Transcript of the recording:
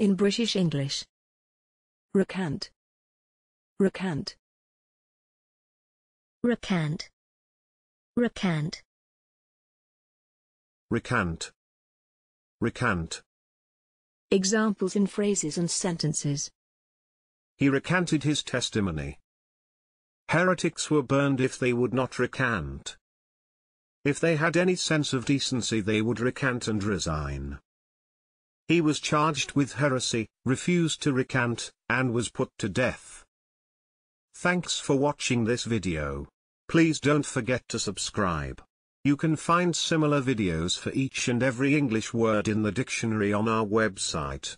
in British English. Recant. Recant. Recant. Recant. Recant. Recant. Examples in phrases and sentences. He recanted his testimony. Heretics were burned if they would not recant. If they had any sense of decency they would recant and resign. He was charged with heresy, refused to recant, and was put to death. Thanks for watching this video. Please don't forget to subscribe. You can find similar videos for each and every English word in the dictionary on our website.